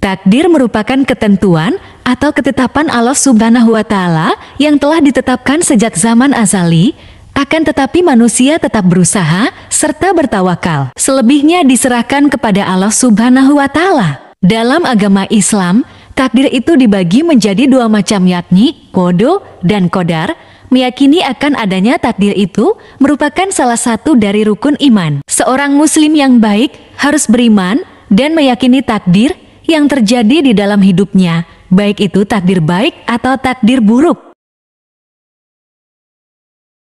Takdir merupakan ketentuan atau ketetapan Allah Subhanahu wa Ta'ala yang telah ditetapkan sejak zaman azali, akan tetapi manusia tetap berusaha serta bertawakal. Selebihnya diserahkan kepada Allah Subhanahu wa Ta'ala. Dalam agama Islam, takdir itu dibagi menjadi dua macam yakni kodo dan kodar. Meyakini akan adanya takdir itu merupakan salah satu dari rukun iman. Seorang muslim yang baik harus beriman dan meyakini takdir yang terjadi di dalam hidupnya, baik itu takdir baik atau takdir buruk.